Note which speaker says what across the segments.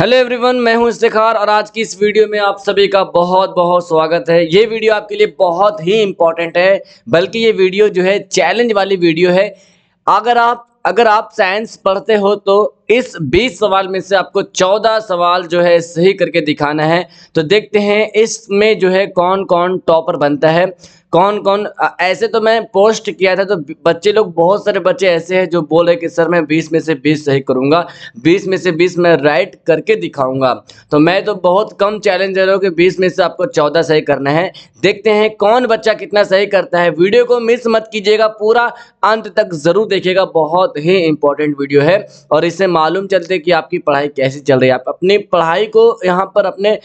Speaker 1: hello everyone मैं हूं इस्तेखार और आज की इस वीडियो में आप सभी का बहुत बहुत स्वागत है ये वीडियो आपके लिए बहुत ही इम्पॉर्टेंट है बल्कि ये वीडियो जो है चैलेंज वाली वीडियो है अगर आप अगर आप साइंस पढ़ते हो तो इस 20 सवाल में से आपको 14 सवाल जो है सही करके दिखाना है तो देखते हैं इसमें जो है कौन कौन टॉपर बनता है कौन कौन ऐसे तो मैं पोस्ट किया था तो बच्चे लोग बहुत सारे बच्चे ऐसे हैं जो बोले कि सर मैं बीस में से बीस सही करूँगा बीस में से बीस मैं राइट करके दिखाऊंगा तो मैं तो बहुत कम चैलेंज दे रहा हूँ कि बीस में से आपको चौदह सही करना है देखते हैं कौन बच्चा कितना सही करता है वीडियो को मिस मत कीजिएगा पूरा अंत तक ज़रूर देखिएगा बहुत ही इंपॉर्टेंट वीडियो है और इससे मालूम चलते कि आपकी पढ़ाई कैसी चल रही है आप अपनी पढ़ाई को यहाँ पर अपने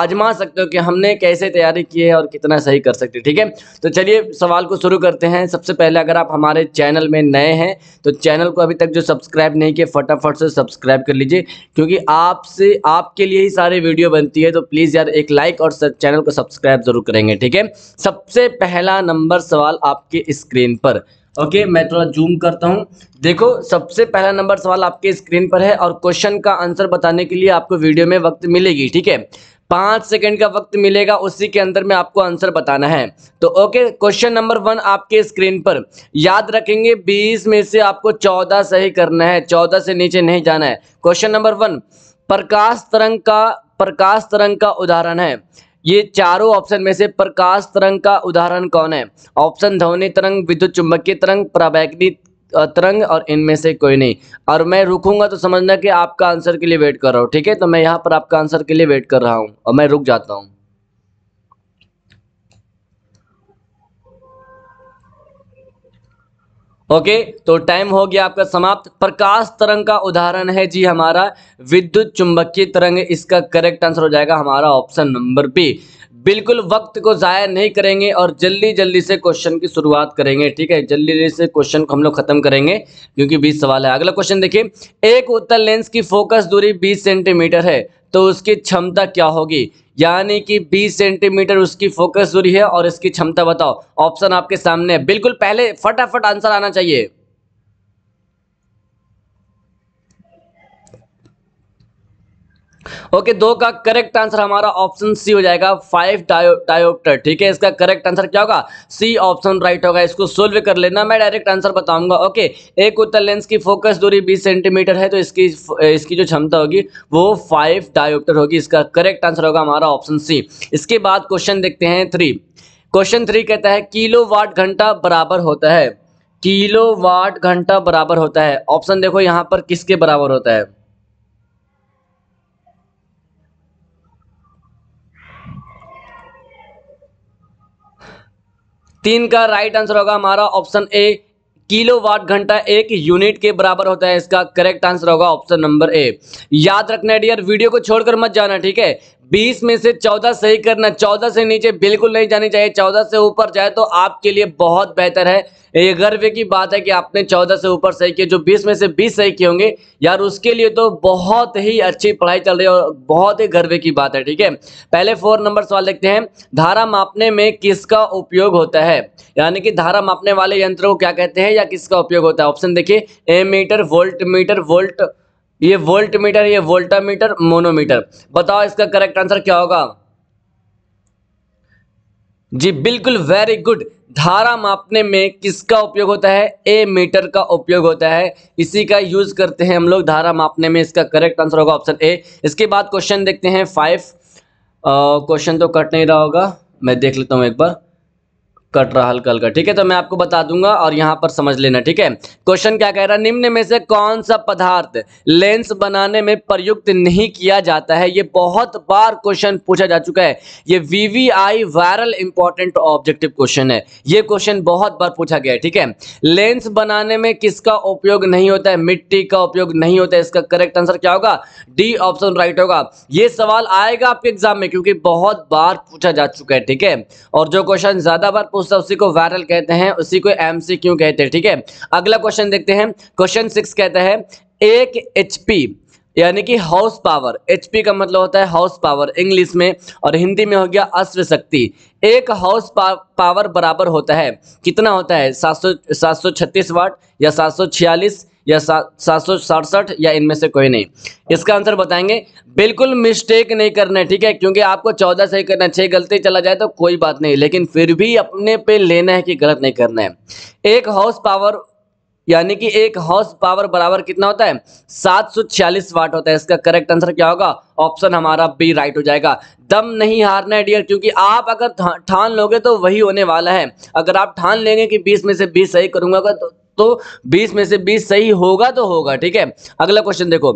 Speaker 1: आजमा सकते हो कि हमने कैसे तैयारी की है और कितना सही कर सकते ठीक है तो चलिए सवाल को शुरू करते हैं सबसे पहले अगर आप हमारे चैनल में नए हैं तो चैनल को अभी तक जो सब्सक्राइब नहीं किया फटाफट से सब्सक्राइब कर लीजिए क्योंकि आपसे आपके लिए ही सारे वीडियो बनती है तो प्लीज़ यार एक लाइक और चैनल को सब्सक्राइब ज़रूर करेंगे ठीक है सबसे पहला नंबर सवाल आपके स्क्रीन पर ओके okay, मैं थोड़ा जूम करता हूँ देखो सबसे पहला नंबर सवाल आपके स्क्रीन पर है और क्वेश्चन का आंसर बताने के लिए आपको वीडियो में वक्त मिलेगी ठीक है पाँच सेकेंड का वक्त मिलेगा उसी के अंदर में आपको आंसर बताना है तो ओके क्वेश्चन नंबर वन आपके स्क्रीन पर याद रखेंगे बीस में से आपको चौदह सही करना है चौदह से नीचे नहीं जाना है क्वेश्चन नंबर वन प्रकाश तरंग का प्रकाश तरंग का उदाहरण है ये चारों ऑप्शन में से प्रकाश तरंग का उदाहरण कौन है ऑप्शन ध्वनि तरंग विद्युत चुंबकीय तरंग प्रावैग्निक तरंग और इनमें से कोई नहीं और मैं रुकूंगा तो समझना कि आपका आंसर के लिए वेट कर रहा हूँ ठीक है तो मैं यहाँ पर आपका आंसर के लिए वेट कर रहा हूँ और मैं रुक जाता हूँ ओके okay, तो टाइम हो गया आपका समाप्त प्रकाश तरंग का उदाहरण है जी हमारा विद्युत चुंबकीय तरंग इसका करेक्ट आंसर हो जाएगा हमारा ऑप्शन नंबर बी बिल्कुल वक्त को ज़ाया नहीं करेंगे और जल्दी जल्दी से क्वेश्चन की शुरुआत करेंगे ठीक है जल्दी जल्दी से क्वेश्चन को हम लोग खत्म करेंगे क्योंकि बीस सवाल है अगला क्वेश्चन देखिए एक उत्तर लेंस की फोकस दूरी बीस सेंटीमीटर है तो उसकी क्षमता क्या होगी यानी कि 20 सेंटीमीटर उसकी फोकस दूरी है और इसकी क्षमता बताओ ऑप्शन आपके सामने है बिल्कुल पहले फटाफट आंसर आना चाहिए ओके दो का करेक्ट आंसर हमारा ऑप्शन सी हो जाएगा फाइव डायोप्टर ठीक है इसका करेक्ट आंसर क्या होगा सी ऑप्शन राइट होगा इसको सोल्व कर लेना मैं डायरेक्ट आंसर बताऊंगा ओके एक उत्तर लेंस की फोकस दूरी बीस सेंटीमीटर है तो इसकी इसकी जो क्षमता होगी वो फाइव डायोप्टर होगी इसका करेक्ट आंसर होगा हमारा ऑप्शन सी इसके बाद क्वेश्चन देखते हैं थ्री क्वेश्चन थ्री कहता है किलो वाट घंटा बराबर होता है किलो वाट घंटा बराबर होता है ऑप्शन देखो यहाँ पर किसके बराबर होता है तीन का राइट आंसर होगा हमारा ऑप्शन ए किलोवाट घंटा एक यूनिट के बराबर होता है इसका करेक्ट आंसर होगा ऑप्शन नंबर ए याद रखना है डियर वीडियो को छोड़कर मत जाना ठीक है बीस में से चौदह सही करना चौदह से नीचे बिल्कुल नहीं जानी चाहिए चौदह से ऊपर जाए तो आपके लिए बहुत बेहतर है ये गर्व की बात है कि आपने चौदह से ऊपर सही किए जो बीस में से बीस सही किए होंगे यार उसके लिए तो बहुत ही अच्छी पढ़ाई चल रही है और बहुत ही गर्व की बात है ठीक है पहले फोर नंबर सवाल देखते हैं धारा मापने में किसका उपयोग होता है यानी कि धारा मापने वाले यंत्र को क्या कहते हैं या किसका उपयोग होता है ऑप्शन देखिए ए मीटर वोल्ट मीटर वोल्ट ये वोल्ट मीटर ये वोल्टामीटर मोनोमीटर बताओ इसका करेक्ट आंसर क्या होगा जी बिल्कुल वेरी गुड धारा मापने में किसका उपयोग होता है ए मीटर का उपयोग होता है इसी का यूज करते हैं हम लोग धारा मापने में इसका करेक्ट आंसर होगा ऑप्शन ए इसके बाद क्वेश्चन देखते हैं फाइव क्वेश्चन तो कट नहीं रहा होगा मैं देख लेता हूँ एक बार कट रहा हल्का हल्का ठीक है तो मैं आपको बता दूंगा और यहाँ पर समझ लेना ठीक है क्वेश्चन क्या कह रहा है निम्न में से कौन सा पदार्थ लेंस बनाने में प्रयुक्त नहीं किया जाता है ये बहुत बार क्वेश्चन पूछा जा चुका है ये VVI viral important objective question है ये क्वेश्चन बहुत बार पूछा गया है ठीक है लेंस बनाने में किसका उपयोग नहीं होता है मिट्टी का उपयोग नहीं होता है इसका करेक्ट आंसर क्या होगा डी ऑप्शन राइट होगा ये सवाल आएगा आपके एग्जाम में क्योंकि बहुत बार पूछा जा चुका है ठीक है और जो क्वेश्चन ज्यादा बार उस उसी को वायरल कहते हैं उसी को एम कहते हैं ठीक है अगला क्वेश्चन देखते हैं क्वेश्चन सिक्स कहता है एक एच यानी कि हाउस पावर एचपी का मतलब होता है हाउस पावर इंग्लिश में और हिंदी में हो गया अस्त्र शक्ति एक हाउस पावर बराबर होता है कितना होता है सात सौ वाट या सात या सात सौ सड़सठ या इनमें से कोई नहीं इसका आंसर बताएंगे बिल्कुल मिस्टेक नहीं करना है ठीक है क्योंकि आपको चौदह सही करना है छह गलती चला जाए तो कोई बात नहीं लेकिन फिर भी अपने पे लेना है कि गलत नहीं करना है एक हाउस पावर यानी कि एक हाउस पावर बराबर कितना होता है 746 वाट होता है इसका करेक्ट आंसर क्या होगा ऑप्शन हमारा बी राइट हो जाएगा दम नहीं हारना है डियर क्योंकि आप अगर ठान लोगे तो वही होने वाला है अगर आप ठान लेंगे कि 20 में से 20 सही करूंगा तो तो 20 में से 20 सही होगा तो होगा ठीक है अगला क्वेश्चन देखो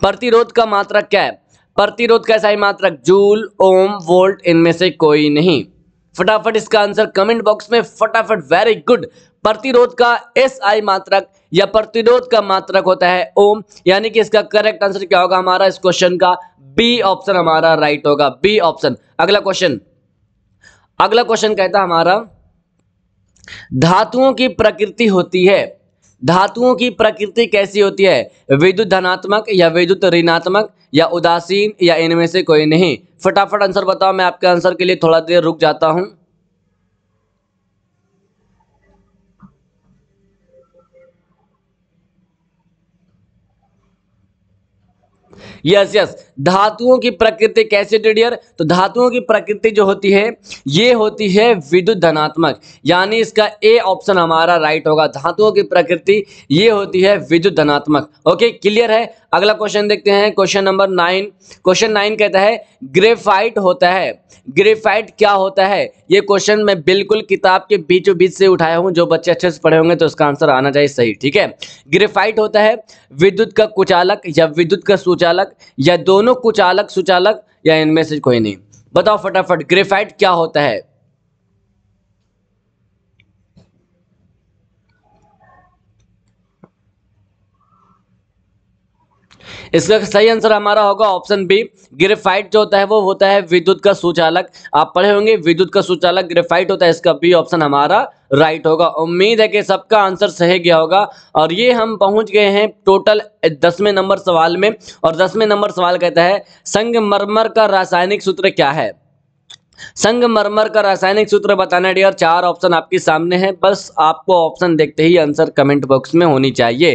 Speaker 1: प्रतिरोध का मात्रक क्या है प्रतिरोध का सही मात्रक जूल ओम वोल्ट इनमें से कोई नहीं फटाफट इसका आंसर कमेंट बॉक्स में फटाफट वेरी गुड प्रतिरोध का एस आई मात्रक या प्रतिरोध का मात्रक होता है ओम यानी कि इसका करेक्ट आंसर क्या होगा हमारा इस क्वेश्चन का बी ऑप्शन हमारा राइट होगा बी ऑप्शन अगला क्वेश्चन अगला क्वेश्चन कहता हमारा धातुओं की प्रकृति होती है धातुओं की प्रकृति कैसी होती है विद्युत धनात्मक या विद्युत ऋणात्मक या उदासीन या इनमें से कोई नहीं फटाफट आंसर बताओ मैं आपके आंसर के लिए थोड़ा देर रुक जाता हूं यस यस धातुओं की प्रकृति कैसे डिडियर तो धातुओं की प्रकृति जो होती है ये होती है विद्युत धनात्मक यानी इसका ए ऑप्शन हमारा राइट होगा धातुओं की प्रकृति ये होती है विद्युत धनात्मक ओके क्लियर है अगला क्वेश्चन देखते हैं question number nine question nine कहता है ग्रेफाइट होता है ग्रेफाइट क्या होता है ये क्वेश्चन मैं बिल्कुल किताब के बीचों बीच से उठाया हूँ जो बच्चे अच्छे से पढ़े होंगे तो उसका आंसर आना चाहिए सही ठीक है ग्रेफाइट होता है विद्युत का कुचालक या विद्युत का सुचालक या दोनों कुचालक सुचालक या इनमें से कोई नहीं बताओ फटाफट ग्रेफाइट क्या होता है इसका सही आंसर हमारा होगा ऑप्शन बी ग्रेफाइट जो होता है वो होता है विद्युत का सुचालक आप पढ़े होंगे विद्युत का सुचालक ग्रेफाइट होता है इसका बी ऑप्शन हमारा राइट होगा उम्मीद है कि सबका आंसर सही गया होगा और ये हम पहुंच गए हैं टोटल दसवें नंबर सवाल में और दसवें नंबर सवाल कहता है संगमरमर का रासायनिक सूत्र क्या है संगमरमर का रासायनिक सूत्र बताना डियर चार ऑप्शन आपके सामने हैं बस आपको ऑप्शन देखते ही आंसर कमेंट बॉक्स में होनी चाहिए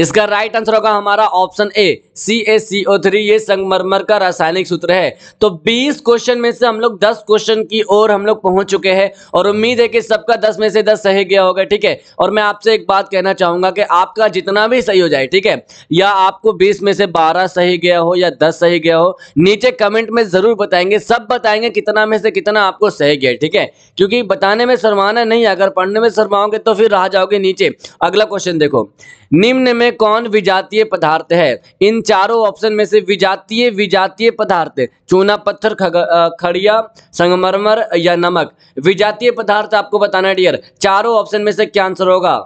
Speaker 1: इसका राइट आंसर होगा हमारा ऑप्शन ए सी ए सी ओ थ्री ये संगमरमर का रासायनिक सूत्र है तो 20 क्वेश्चन में से हम लोग 10 क्वेश्चन की ओर हम लोग पहुंच चुके हैं और उम्मीद है कि सबका 10 में से 10 सही गया होगा ठीक है और मैं आपसे एक बात कहना चाहूंगा कि आपका जितना भी सही हो जाए ठीक है या आपको बीस में से बारह सही गया हो या दस सही गया हो नीचे कमेंट में जरूर बताएंगे सब बताएंगे कितना में से कितना आपको सही गया ठीक है क्योंकि बताने में शर्माना नहीं अगर पढ़ने में शर्माओगे तो फिर रहा जाओगे नीचे अगला क्वेश्चन देखो निम्न में में कौन विजातीय पदार्थ है इन चारों ऑप्शन में से विजातीय विजातीय पदार्थ चूना पत्थर खड़िया संगमरमर या नमक विजातीय पदार्थ आपको बताना है डियर चारों ऑप्शन में से क्या आंसर होगा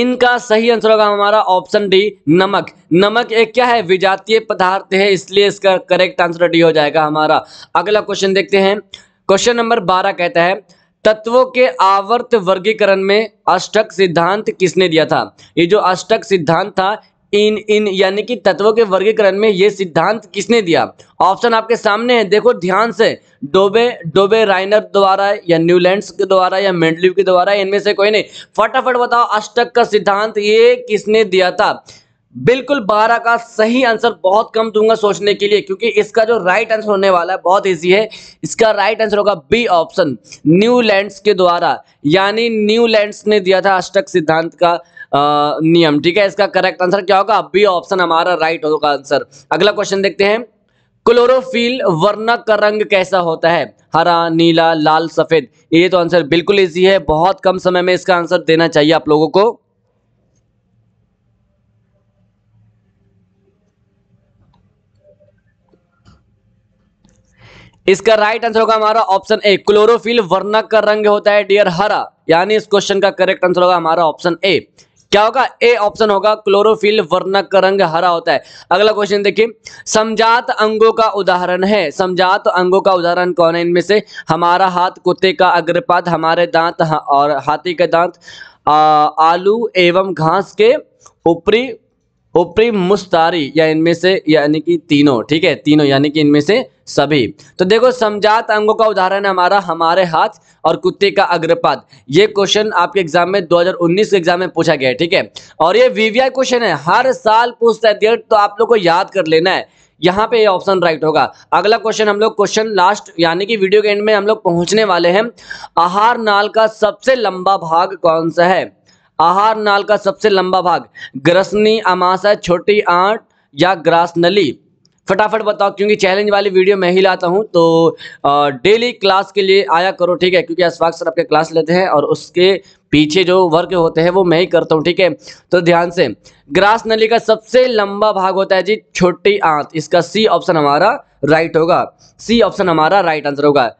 Speaker 1: इनका सही आंसर होगा हमारा ऑप्शन डी नमक नमक एक क्या है विजातीय पदार्थ है इसलिए इसका करेक्ट आंसर डी हो जाएगा हमारा अगला क्वेश्चन देखते हैं क्वेश्चन नंबर बारह कहता है तत्वों के आवर्त वर्गीकरण में अष्टक सिद्धांत किसने दिया था ये जो अष्टक सिद्धांत था इन इन यानी कि तत्वों के वर्गीकरण में यह सिद्धांत किसने दिया ऑप्शन आपके सामने है देखो ध्यान से डोबे डोबे राइनर द्वारा या न्यूलैंड्स के द्वारा या मेंडलिव के द्वारा इनमें से कोई नहीं फटाफट बताओ अष्टक का सिद्धांत ये किसने दिया था बिल्कुल बारह का सही आंसर बहुत कम दूंगा सोचने के लिए क्योंकि इसका जो राइट आंसर होने वाला है बहुत इजी है इसका राइट आंसर होगा बी ऑप्शन न्यूलैंड्स के द्वारा यानी न्यूलैंड्स ने दिया था अष्टक सिद्धांत का नियम ठीक है इसका करेक्ट आंसर क्या होगा बी ऑप्शन हमारा राइट होगा आंसर अगला क्वेश्चन देखते हैं क्लोरोफिल वर्णक का रंग कैसा होता है हरा नीला लाल सफेद ये तो आंसर बिल्कुल इजी है बहुत कम समय में इसका आंसर देना चाहिए आप लोगों को इसका राइट आंसर होगा हमारा ऑप्शन ए क्लोरोफिल वर्णक का रंग होता है डियर हरा यानी इस क्वेश्चन का करेक्ट आंसर होगा हमारा ऑप्शन ए क्या होगा ए ऑप्शन होगा क्लोरोफिल वर्णक रंग हरा होता है अगला क्वेश्चन देखिए समझात अंगों का उदाहरण है समझात अंगों का उदाहरण कौन है इनमें से हमारा हाथ कुत्ते का अग्रपात हमारे दांत और हाथी के दांत आलू एवं घास के ऊपरी उपरी मुस्तारी या इनमें से यानी कि तीनों ठीक है तीनों यानी कि इनमें से सभी तो देखो समझात अंगों का उदाहरण है हमारा हमारे हाथ और कुत्ते का अग्रपाद ये क्वेश्चन आपके एग्जाम में 2019 के एग्जाम में पूछा गया है ठीक है और ये वीवीआई क्वेश्चन है हर साल पूछता है तो आप लोग को याद कर लेना है यहाँ पे ये ऑप्शन राइट होगा अगला क्वेश्चन हम लोग क्वेश्चन लास्ट यानी कि वीडियो के एंड में हम लोग पहुंचने वाले हैं आहार नाल का सबसे लंबा भाग कौन सा है आहार नाल का सबसे लंबा भाग ग्रसनी अमाशय छोटी आंट या ग्रास नली फटाफट बताओ क्योंकि चैलेंज वाली वीडियो मैं ही लाता हूं तो डेली क्लास के लिए आया करो ठीक है क्योंकि अशफाक सर आपके क्लास लेते हैं और उसके पीछे जो वर्क होते हैं वो मैं ही करता हूँ ठीक है तो ध्यान से ग्रास नली का सबसे लंबा भाग होता है जी छोटी आंत इसका सी ऑप्शन हमारा राइट होगा सी ऑप्शन हमारा राइट आंसर होगा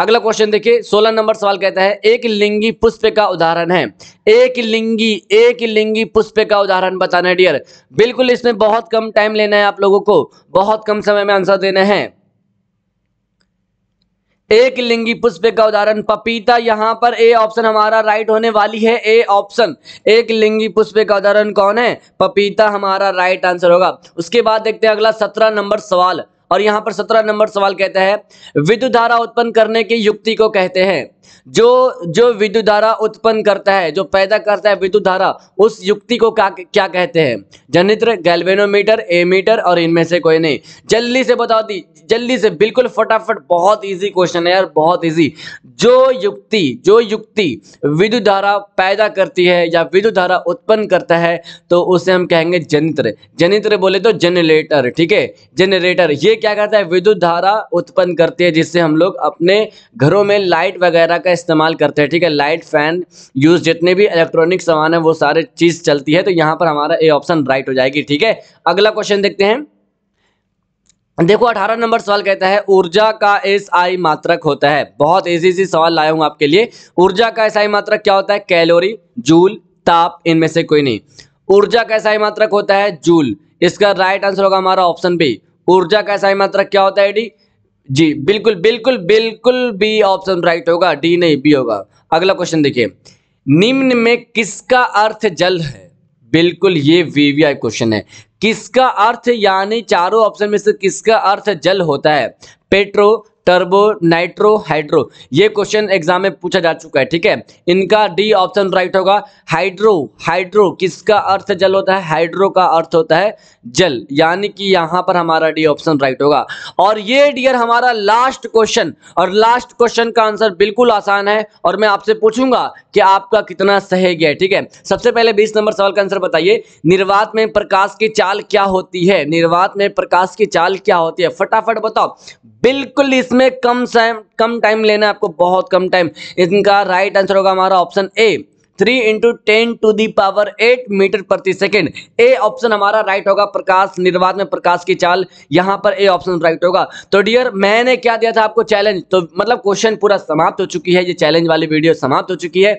Speaker 1: अगला क्वेश्चन देखिए सोलह नंबर सवाल कहता है एक लिंगी पुष्प का उदाहरण है एक लिंगी एक लिंगी पुष्प का उदाहरण बताना है डियर बिल्कुल इसमें बहुत कम टाइम लेना है आप लोगों को बहुत कम समय में आंसर देना है एक लिंगी पुष्प का उदाहरण पपीता यहां पर ए ऑप्शन हमारा राइट होने वाली है ए ऑप्शन एक लिंगी पुष्प का उदाहरण कौन है पपीता हमारा राइट आंसर होगा उसके बाद देखते हैं अगला सत्रह नंबर सवाल और यहां पर सत्रह नंबर सवाल कहता है विद्युत धारा उत्पन्न करने की युक्ति को कहते हैं जो जो विद्युत धारा उत्पन्न करता है जो पैदा करता है विद्युत धारा उस युक्ति को क्या क्या कहते हैं जनित्र गैल्वेनोमीटर एमीटर और इनमें से कोई नहीं जल्दी से बता दी जल्दी से बिल्कुल फटाफट बहुत इजी क्वेश्चन है यार बहुत इजी जो युक्ति जो युक्ति विद्युत धारा पैदा करती है या विद्युत धारा उत्पन्न करता है तो उसे हम कहेंगे जनित्र जनित्र बोले तो जनरेटर ठीक है जनरेटर ये क्या करता है विद्युत धारा उत्पन्न करती है जिससे हम लोग अपने घरों में लाइट वगैरह वगैरह का इस्तेमाल करते हैं ठीक है लाइट फैन यूज़ जितने भी इलेक्ट्रॉनिक सामान है वो सारे चीज़ चलती है तो यहाँ पर हमारा ए ऑप्शन राइट हो जाएगी ठीक है अगला क्वेश्चन देखते हैं देखो अठारह नंबर सवाल कहता है ऊर्जा का एस आई मात्रक होता है बहुत इजी सी सवाल लाया हूं आपके लिए ऊर्जा का एस आई मात्रक क्या होता है कैलोरी जूल ताप इनमें से कोई नहीं ऊर्जा का एस आई मात्रक होता है जूल इसका राइट आंसर होगा हमारा ऑप्शन बी ऊर्जा का एस आई मात्रक क्या होता है डी जी बिल्कुल बिल्कुल बिल्कुल बी ऑप्शन राइट होगा डी नहीं बी होगा अगला क्वेश्चन देखिए निम्न में किसका अर्थ जल है बिल्कुल ये वीवीआई क्वेश्चन है किसका अर्थ यानी चारों ऑप्शन में से किसका अर्थ जल होता है पेट्रो टर्बो नाइट्रो हाइड्रो ये क्वेश्चन एग्जाम में पूछा जा चुका है ठीक है इनका डी ऑप्शन राइट होगा हाइड्रो हाइड्रो किसका अर्थ जल होता है हाइड्रो का अर्थ होता है जल यानी कि यहां पर हमारा डी ऑप्शन राइट होगा और ये डियर हमारा लास्ट क्वेश्चन और लास्ट क्वेश्चन का आंसर बिल्कुल आसान है और मैं आपसे पूछूंगा कि आपका कितना सही गया ठीक है सबसे पहले बीस नंबर सवाल का आंसर बताइए निर्वात में प्रकाश की चाल क्या होती है निर्वात में प्रकाश की चाल क्या होती है फटाफट बताओ बिल्कुल इसमें कम कम टाइम लेना है आपको बहुत कम टाइम इनका राइट आंसर होगा हमारा option A three into ten to the power eight metre प्रति सेकेंड ए ऑप्शन हमारा राइट होगा प्रकाश निर्वात में प्रकाश की चाल यहां पर ए ऑप्शन राइट होगा तो डियर मैंने क्या दिया था आपको चैलेंज तो मतलब क्वेश्चन पूरा समाप्त हो चुकी है ये चैलेंज वाली वीडियो समाप्त हो चुकी है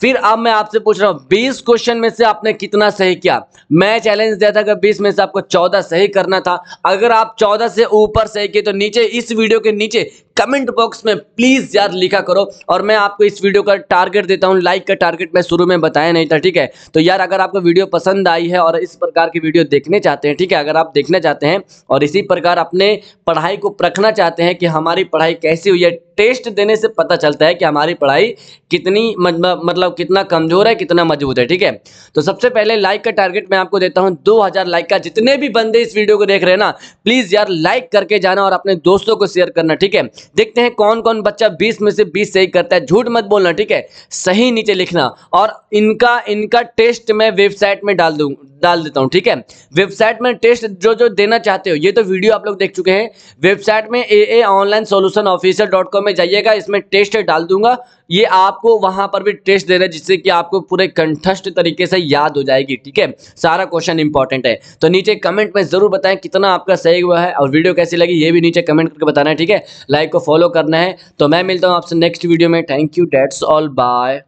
Speaker 1: फिर अब मैं आपसे पूछ रहा हूँ बीस क्वेश्चन में से आपने कितना सही किया मैं चैलेंज दिया था कि बीस में से आपको चौदह सही करना था अगर आप चौदह से ऊपर सही किए तो नीचे इस वीडियो के नीचे कमेंट बॉक्स में प्लीज़ यार लिखा करो और मैं आपको इस वीडियो का टारगेट देता हूँ लाइक का टारगेट मैं शुरू में बताया नहीं था ठीक है तो यार अगर आपको वीडियो पसंद आई है और इस प्रकार की वीडियो देखने चाहते हैं ठीक है अगर आप देखना चाहते हैं और इसी प्रकार अपने पढ़ाई को परखना चाहते हैं कि हमारी पढ़ाई कैसी हुई है टेस्ट देने से पता चलता है कि हमारी पढ़ाई कितनी मतलब कितना कमजोर है कितना मजबूत है ठीक है तो सबसे पहले लाइक का टारगेट मैं आपको देता हूं 2000 लाइक का जितने भी बंदे इस वीडियो को देख रहे हैं ना प्लीज़ यार लाइक करके जाना और अपने दोस्तों को शेयर करना ठीक है देखते हैं कौन कौन बच्चा बीस में से बीस सही करता है झूठ मत बोलना ठीक है सही नीचे लिखना और इनका इनका टेस्ट मैं वेबसाइट में डाल दूँ डाल देता हूँ ठीक है वेबसाइट में टेस्ट जो जो देना चाहते हो ये तो वीडियो आप लोग देख चुके हैं वेबसाइट में A A online solution officer dot com में जाइएगा इसमें टेस्ट डाल दूंगा ये आपको वहां पर भी टेस्ट दे रहे हैं जिससे कि आपको पूरे कंठस्थ तरीके से याद हो जाएगी ठीक है सारा क्वेश्चन इंपॉर्टेंट है तो नीचे कमेंट में जरूर बताएं कितना आपका सही हुआ है और वीडियो कैसी लगी ये भी नीचे कमेंट करके बताना है ठीक है लाइक को फॉलो करना है तो मैं मिलता हूँ आपसे नेक्स्ट वीडियो में thank you that's all bye